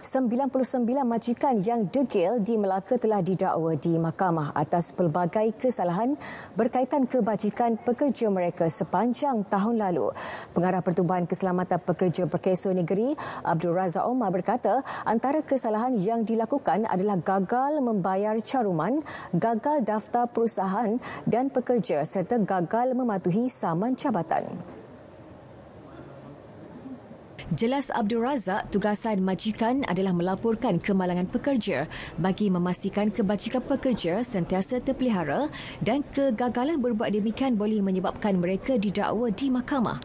99 majikan yang degil di Melaka telah didakwa di mahkamah atas pelbagai kesalahan berkaitan kebajikan pekerja mereka sepanjang tahun lalu. Pengarah Pertubuhan Keselamatan Pekerja Perkeso Negeri, Abdul Razak Omar berkata, antara kesalahan yang dilakukan adalah gagal membayar caruman, gagal daftar perusahaan dan pekerja serta gagal mematuhi saman jabatan. Jelas Abdul Razak, tugasan majikan adalah melaporkan kemalangan pekerja bagi memastikan kebajikan pekerja sentiasa terpelihara dan kegagalan berbuat demikian boleh menyebabkan mereka didakwa di mahkamah.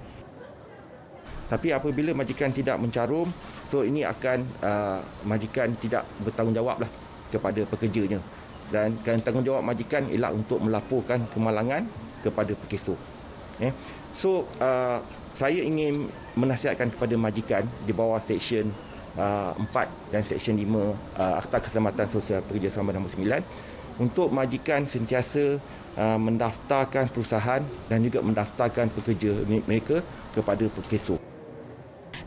Tapi apabila majikan tidak mencarum, so ini akan uh, majikan tidak bertanggungjawab lah kepada pekerjanya. Dan tanggungjawab majikan ialah untuk melaporkan kemalangan kepada pekerja. Eh? So uh, saya ingin menasihatkan kepada majikan di bawah Seksyen uh, 4 dan Seksyen 5 uh, Akta Keselamatan Sosial Kerjasama No. 9 untuk majikan sentiasa uh, mendaftarkan perusahaan dan juga mendaftarkan pekerja mereka kepada Perkeso.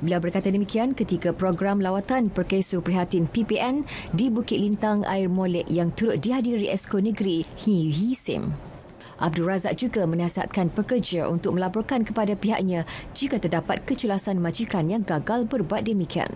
Beliau berkata demikian ketika program lawatan Perkeso Prihatin PPN di Bukit Lintang Air Molek yang turut dihadiri Esko Negeri Hi Hisim. Hi, Abdul Razak juga menasihatkan pekerja untuk melaporkan kepada pihaknya jika terdapat kejelasan majikan yang gagal berbuat demikian.